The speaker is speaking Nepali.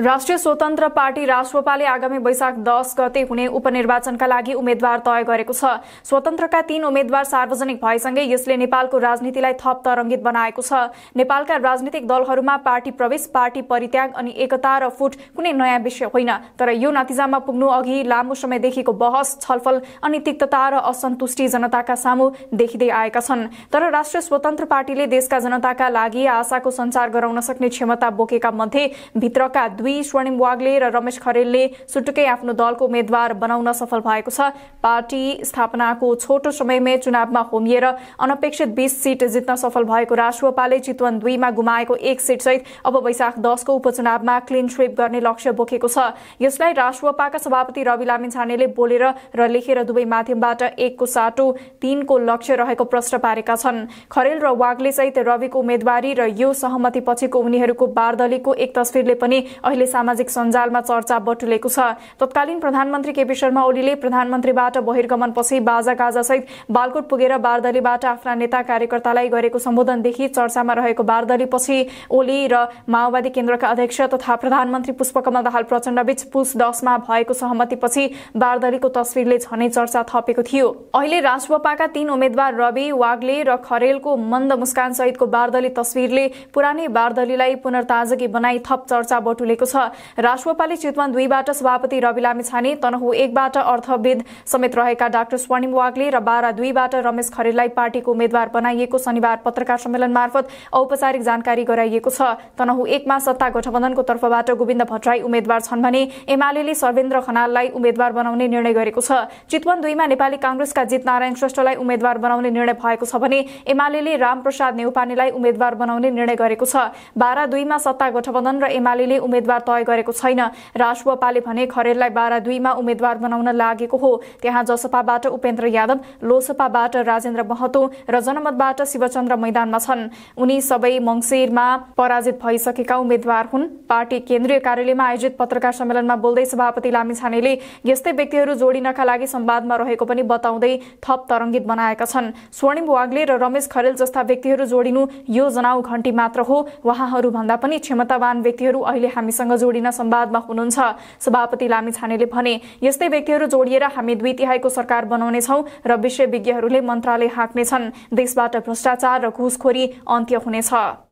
राष्ट्रिय स्वतन्त्र पार्टी राष्ट्रपाले आगामी वैशाख दस गते हुने उपनिर्वाचनका लागि उम्मेद्वार तय गरेको छ स्वतन्त्रका तीन उम्मेद्वार सार्वजनिक भएसँगै यसले नेपालको राजनीतिलाई थप तरंगित बनाएको छ नेपालका राजनीतिक दलहरूमा पार्टी प्रवेश पार्टी परित्याग अनि एकता र फूट कुनै नयाँ विषय होइन तर यो नतिजामा पुग्नु अघि लामो समयदेखिको बहस छलफल अनि तिक्तता र असन्तुष्टि जनताका सामु देखिँदै आएका छन् तर राष्ट्रिय स्वतन्त्र पार्टीले देशका जनताका लागि आशाको संचार गराउन सक्ने क्षमता बोकेका मध्ये भित्रका दुई स्वर्णिम वाग्ले र रमेश खरेलले सुटुकै आफ्नो दलको उम्मेद्वार बनाउन सफल भएको छ पार्टी स्थापनाको छोटो समयमै चुनावमा होमिएर अनपेक्षित बीस सीट जित्न सफल भएको राष्ट्रपाले चितवन दुईमा गुमाएको एक सहित अब वैशाख दसको उपचुनावमा क्लिन स्वेप गर्ने लक्ष्य बोकेको छ यसलाई राष्ट्रपाका सभापति रवि लामिन छानेले बोलेर र लेखेर दुवै माध्यमबाट एकको साटो तीनको लक्ष्य रहेको प्रश्न पारेका छन् खरेल र वाग्ले सहित रविको उम्मेद्वारी र यो सहमति पछिको उनीहरूको बारदलीको एक तस्विरले पनि अहिले सामाजिक सञ्जालमा चर्चा बटुलेको छ तत्कालीन प्रधानमन्त्री केपी शर्मा ओलीले प्रधानमन्त्रीबाट बहिर्गमनपछि बाजागाजासहित बालकोट पुगेर बारदलीबाट आफ्ना नेता कार्यकर्तालाई गरेको सम्बोधनदेखि चर्चामा रहेको बारदलीपछि ओली र माओवादी केन्द्रका अध्यक्ष तथा प्रधानमन्त्री पुष्पकमल दाहाल प्रचण्डबीच पुस दसमा भएको सहमतिपछि बारदलीको तस्विरले झनै चर्चा थपेको थियो अहिले राजपपाका तीन उम्मेद्वार रवि वाग्ले र खरेलको मन्द मुस्कान सहितको बारदली तस्विरले पुरानै बारदलीलाई पुनर्ताजगी बनाई थप चर्चा बटुलेको भएको छ राष्ट्रपाले चितवन दुईबाट सभापति रवि लामिछाने तनहु एकबाट अर्थविद समेत रहेका डाक्टर स्वर्णिम वाग्ले र बाह्र दुईबाट रमेश खरेललाई पार्टीको उम्मेद्वार बनाइएको शनिबार पत्रकार सम्मेलन मार्फत औपचारिक जानकारी गराइएको छ तनहु एकमा सत्ता गठबन्धनको तर्फबाट गोविन्द भट्टराई उम्मेद्वार छन् भने एमाले सर्वेन्द्र खनाललाई उम्मेद्वार बनाउने निर्णय गरेको छ चितवन दुईमा नेपाली काँग्रेसका जित नारायण श्रेष्ठलाई उम्मेद्वार बनाउने निर्णय भएको छ भने एमाले रामप्रसाद नेउपानेलाई उम्मेद्वार बनाउने निर्णय गरेको छ बारा दुईमा सत्ता गठबन्धन र एमाले उम्मेद्वार उम्मेद्वार तय गरेको छैन राजपाले भने खरेललाई बाह्र दुईमा उम्मेद्वार बनाउन लागेको हो त्यहाँ जसपाबाट उपेन्द्र यादव लोसपाबाट राजेन्द्र महतो र जनमतबाट शिवचन्द्र मैदानमा छन् उनी सबै मङ्सिरमा पराजित भइसकेका उम्मेद्वार हुन् पार्टी केन्द्रीय कार्यालयमा आयोजित पत्रकार सम्मेलनमा बोल्दै सभापति लामिछानेले यस्तै व्यक्तिहरू जोडिनका लागि संवादमा रहेको पनि बताउँदै थप तरंगित बनाएका छन् स्वर्णिम वाग्ले र रमेश खरेल जस्ता व्यक्तिहरू जोडिनु यो जनाउ घन्टी मात्र हो उहाँहरूभन्दा पनि क्षमतावान व्यक्तिहरू अहिले हामीसँग हामीसँग जोडिन संवादमा हुनुहुन्छ सभापति छानेले भने यस्तै व्यक्तिहरू जोडिएर हामी दुई तिहाईको सरकार बनाउनेछौ र विज्ञहरूले मन्त्रालय हाँक्नेछन् देशबाट भ्रष्टाचार र घुसखोरी अन्त्य हुनेछ